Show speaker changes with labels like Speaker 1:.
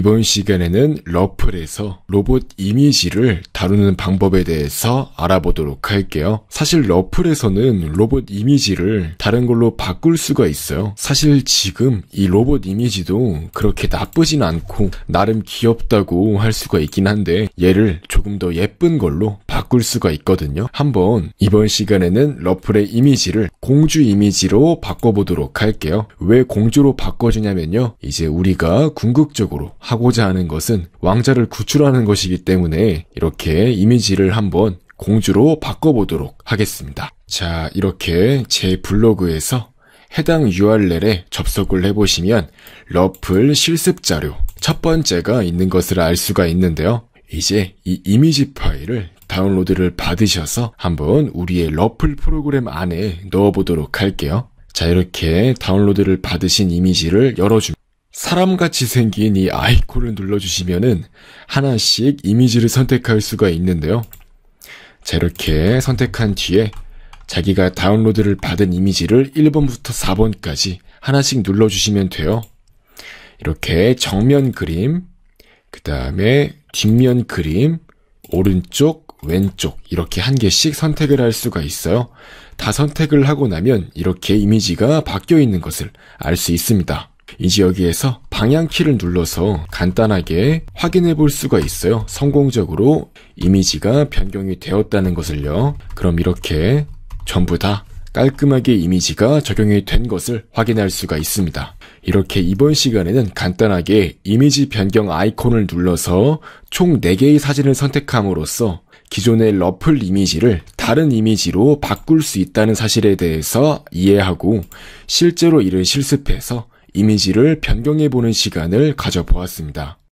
Speaker 1: 이번 시간에는 러플에서 로봇 이미지를 다루는 방법에 대해서 알아보도록 할게요. 사실 러플에서는 로봇 이미지를 다른 걸로 바꿀 수가 있어요. 사실 지금 이 로봇 이미지도 그렇게 나쁘진 않고 나름 귀엽다고 할 수가 있긴 한데 얘를 조금 더 예쁜 걸로 바꿀 수가 있거든요. 한번 이번 시간에는 러플의 이미지를 공주 이미지로 바꿔보도록 할게요. 왜 공주로 바꿔주냐면요. 이제 우리가 궁극적으로 하고자 하는 것은 왕자를 구출하는 것이기 때문에 이렇게 이미지를 한번 공주로 바꿔보도록 하겠습니다. 자, 이렇게 제 블로그에서 해당 URL에 접속을 해보시면 러플 실습 자료 첫 번째가 있는 것을 알 수가 있는데요. 이제 이 이미지 파일을 다운로드를 받으셔서 한번 우리의 러플 프로그램 안에 넣어보도록 할게요. 자, 이렇게 다운로드를 받으신 이미지를 열어줍니다. 사람같이 생긴 이 아이콘을 눌러주시면은 하나씩 이미지를 선택할 수가 있는데요. 자, 이렇게 선택한 뒤에 자기가 다운로드를 받은 이미지를 1번부터 4번까지 하나씩 눌러주시면 돼요. 이렇게 정면 그림, 그 다음에 뒷면 그림, 오른쪽, 왼쪽 이렇게 한 개씩 선택을 할 수가 있어요. 다 선택을 하고 나면 이렇게 이미지가 바뀌어 있는 것을 알 수 있습니다. 이제 여기에서 방향키를 눌러서 간단하게 확인해 볼 수가 있어요. 성공적으로 이미지가 변경이 되었다는 것을요. 그럼 이렇게 전부 다 깔끔하게 이미지가 적용이 된 것을 확인할 수가 있습니다. 이렇게 이번 시간에는 간단하게 이미지 변경 아이콘을 눌러서 총 4개의 사진을 선택함으로써 기존의 러플 이미지를 다른 이미지로 바꿀 수 있다는 사실에 대해서 이해하고 실제로 이를 실습해서 이미지를 변경해보는 시간을 가져보았습니다.